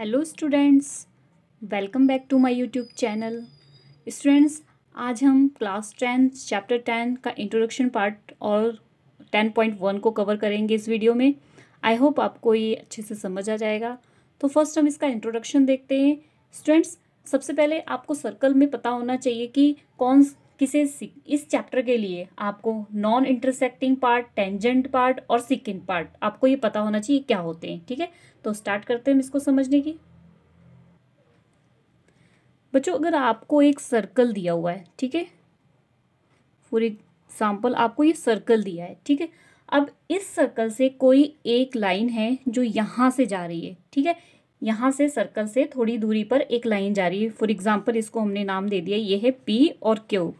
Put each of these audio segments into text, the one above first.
hello students welcome back to my YouTube channel students आज हम class ten chapter ten का introduction part और ten point one को cover करेंगे इस वीडियो में आई होप आपको ये अच्छे से समझ आ जाएगा तो फर्स्ट हम इसका इंट्रोडक्शन देखते हैं स्टूडेंट्स सबसे पहले आपको सर्कल में पता होना चाहिए कि कौन किसे इस चैप्टर के लिए आपको non intersecting part tangent part और सिकेंड पार्ट आपको ये पता होना चाहिए क्या होते हैं ठीक है तो स्टार्ट करते हैं हम इसको समझने की बच्चों अगर आपको एक सर्कल दिया हुआ है ठीक है फॉर एग्जाम्पल आपको ये सर्कल दिया है ठीक है अब इस सर्कल से कोई एक लाइन है जो यहाँ से जा रही है ठीक है यहाँ से सर्कल से थोड़ी दूरी पर एक लाइन जा रही है फॉर एग्जाम्पल इसको हमने नाम दे दिया ये है पी और क्यू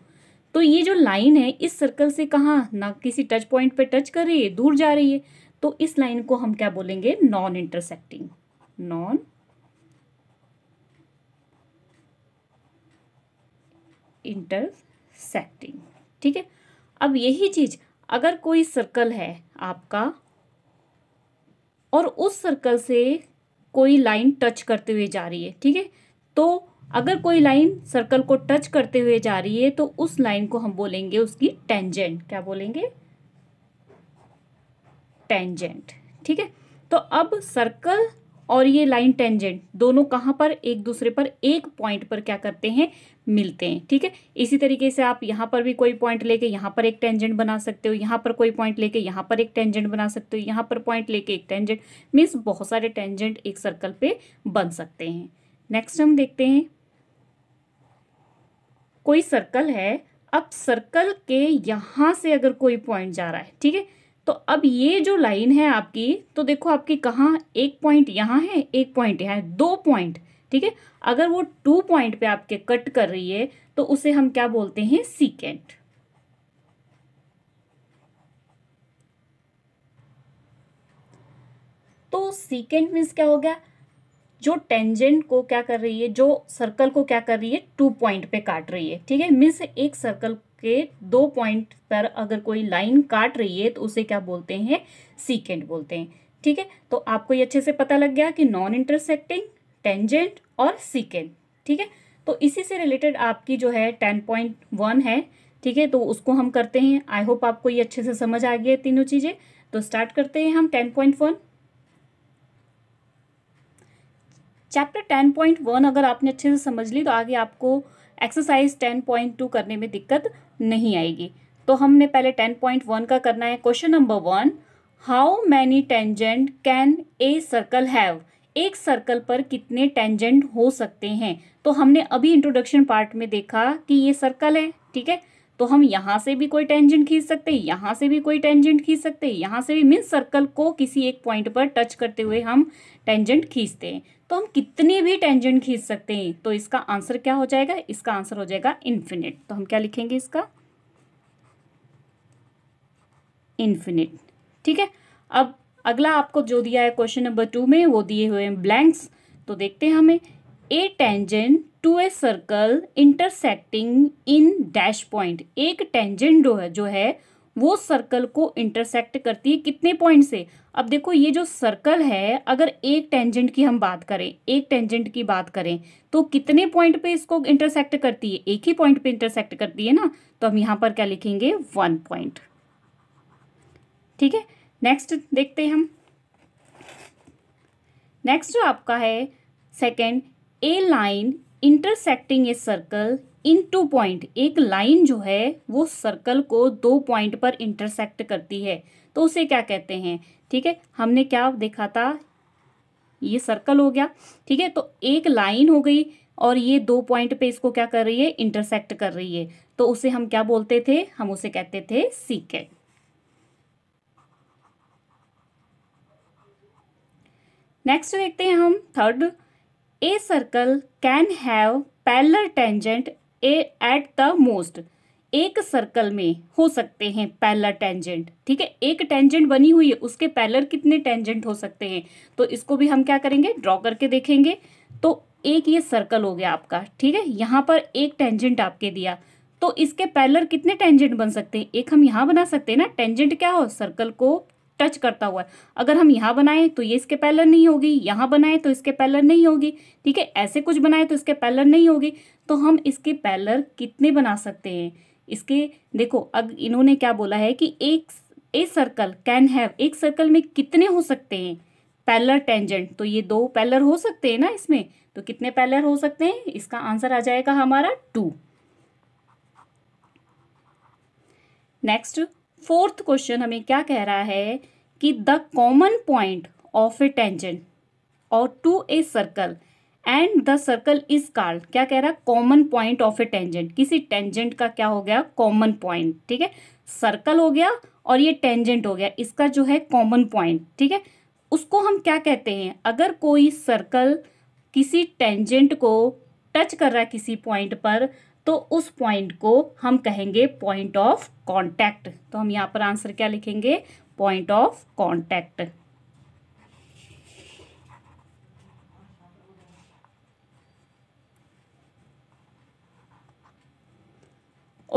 तो ये जो लाइन है इस सर्कल से कहाँ ना किसी टच पॉइंट पे टच कर रही है दूर जा रही है तो इस लाइन को हम क्या बोलेंगे नॉन इंटरसेक्टिंग नॉन इंटरसेक्टिंग ठीक है अब यही चीज अगर कोई सर्कल है आपका और उस सर्कल से कोई लाइन टच करते हुए जा रही है ठीक है तो अगर कोई लाइन सर्कल को टच करते हुए जा रही है तो उस लाइन को हम बोलेंगे उसकी टेंजेंट क्या बोलेंगे टेंजेंट ठीक है तो अब सर्कल और ये लाइन टेंजेंट दोनों कहाँ पर एक दूसरे पर एक पॉइंट पर क्या करते हैं मिलते हैं ठीक है इसी तरीके से आप यहाँ पर भी कोई पॉइंट लेके यहाँ पर एक टेंजेंट बना सकते हो यहाँ पर कोई पॉइंट लेके यहाँ पर एक टेंजेंट बना सकते हो यहाँ पर पॉइंट लेके एक टेंजेंट मीन्स बहुत सारे टेंजेंट एक सर्कल पे बन सकते हैं नेक्स्ट हम देखते हैं कोई सर्कल है अब सर्कल के यहाँ से अगर कोई पॉइंट जा रहा है ठीक है तो अब ये जो लाइन है आपकी तो देखो आपकी कहाँ एक पॉइंट यहाँ है एक पॉइंट यहाँ है दो पॉइंट ठीक है अगर वो टू पॉइंट पे आपके कट कर रही है तो उसे हम क्या बोलते हैं सीकेंट तो सीकेंट मीन्स क्या हो गया जो टेंजेंट को क्या कर रही है जो सर्कल को क्या कर रही है टू पॉइंट पे काट रही है ठीक है मिस एक सर्कल के दो पॉइंट पर अगर कोई लाइन काट रही है तो उसे क्या बोलते हैं सीकेंट बोलते हैं ठीक है तो आपको ये अच्छे से पता लग गया कि नॉन इंटरसेक्टिंग टेंजेंट और सीकेंट ठीक है तो इसी से रिलेटेड आपकी जो है टेन पॉइंट वन है ठीक है तो उसको हम करते हैं आई होप आपको ये अच्छे से समझ आ गया तीनों चीज़ें तो स्टार्ट करते हैं हम ten point one chapter ten point one अगर आपने अच्छे से समझ ली तो आगे आपको एक्सरसाइज टेन पॉइंट टू करने में दिक्कत नहीं आएगी तो हमने पहले टेन पॉइंट वन का करना है question number one how many tangent can a circle have एक सर्कल पर कितने टेंजेंट हो सकते हैं तो हमने अभी इंट्रोडक्शन पार्ट में देखा कि ये सर्कल है ठीक है तो हम यहाँ से भी कोई टेंजेंट खींच सकते हैं यहाँ से भी कोई टेंजेंट खींच सकते हैं यहाँ से भी मीन्स सर्कल को किसी एक पॉइंट पर टच करते हुए हम टेंजेंट खींचते हैं तो हम कितनी भी टेंजेंट खींच सकते हैं तो इसका आंसर क्या हो जाएगा इसका आंसर हो जाएगा इन्फिनिट तो हम क्या लिखेंगे इसका इन्फिनिट ठीक है अब अगला आपको जो दिया है क्वेश्चन नंबर टू में वो दिए हुए हैं ब्लैंक्स तो देखते हैं हमें a tangent to a circle intersecting in dash point एक टेंजेंट जो है जो है वो सर्कल को इंटरसेक्ट करती है कितने पॉइंट से अब देखो ये जो सर्कल है अगर एक टेंजेंट की हम बात करें एक टेंजेंट की बात करें तो कितने पॉइंट पे इसको इंटरसेक्ट करती है एक ही पॉइंट पे इंटरसेक्ट करती है ना तो हम यहाँ पर क्या लिखेंगे वन पॉइंट ठीक है नेक्स्ट देखते हैं हम नेक्स्ट जो आपका है second a line intersecting a circle in two point एक लाइन जो है वो सर्कल को दो पॉइंट पर इंटरसेक्ट करती है तो उसे क्या कहते हैं ठीक है हमने क्या देखा था ये सर्कल हो गया ठीक है तो एक लाइन हो गई और ये दो पॉइंट पे इसको क्या कर रही है इंटरसेक्ट कर रही है तो उसे हम क्या बोलते थे हम उसे कहते थे सीकेट नेक्स्ट देखते हैं हम third a circle can have parallel tangent at the most एक सर्कल में हो सकते हैं पैलर टेंजेंट ठीक है एक टेंजेंट बनी हुई है उसके पैलर कितने टेंजेंट हो सकते हैं तो इसको भी हम क्या करेंगे ड्रॉ करके देखेंगे तो एक ये सर्कल हो गया आपका ठीक है यहाँ पर एक टेंजेंट आपके दिया तो इसके पैलर कितने टेंजेंट बन सकते हैं एक हम यहाँ बना सकते हैं ना टेंजेंट क्या हो सर्कल को टच करता हुआ है अगर हम यहाँ बनाएं तो ये इसके पैलर नहीं होगी यहाँ बनाएं तो इसके पैलर नहीं होगी ठीक है ऐसे कुछ बनाएं तो इसके पैलर नहीं होगी तो हम इसके पैलर कितने बना सकते हैं इसके देखो अब इन्होंने क्या बोला है कि एक ए सर्कल कैन हैव एक सर्कल में कितने हो सकते हैं पैलर टेंजेंट तो ये दो पैलर हो सकते हैं ना इसमें तो कितने पैलर हो सकते हैं इसका आंसर आ जाएगा हमारा टू नेक्स्ट फोर्थ क्वेश्चन हमें क्या कह रहा है कि the common point of a tangent और to a circle and the circle is called क्या कह रहा है common point of a tangent किसी टेंजेंट का क्या हो गया कॉमन पॉइंट ठीक है सर्कल हो गया और ये टेंजेंट हो गया इसका जो है कॉमन पॉइंट ठीक है उसको हम क्या कहते हैं अगर कोई सर्कल किसी टेंजेंट को टच कर रहा है किसी पॉइंट पर तो उस पॉइंट को हम कहेंगे पॉइंट ऑफ कॉन्टैक्ट तो हम यहाँ पर आंसर क्या लिखेंगे point of contact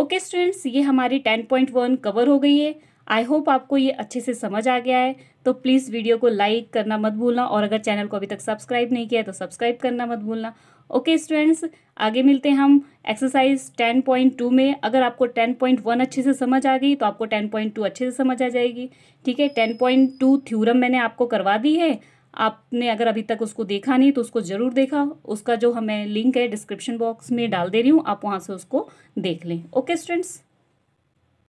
okay students ये हमारी टेन पॉइंट वन कवर हो गई है आई होप आपको ये अच्छे से समझ आ गया है तो प्लीज़ वीडियो को लाइक करना मत भूलना और अगर चैनल को अभी तक सब्सक्राइब नहीं किया है तो सब्सक्राइब करना मत भूलना ओके स्टूडेंट्स आगे मिलते हैं हम एक्सरसाइज 10.2 में अगर आपको 10.1 अच्छे से समझ आ गई तो आपको 10.2 अच्छे से समझ आ जाएगी ठीक है 10.2 थ्यूरम मैंने आपको करवा दी है आपने अगर अभी तक उसको देखा नहीं तो उसको ज़रूर देखा उसका जो हमें लिंक है डिस्क्रिप्शन बॉक्स में डाल दे रही हूँ आप वहाँ से उसको देख लें ओके स्टूडेंट्स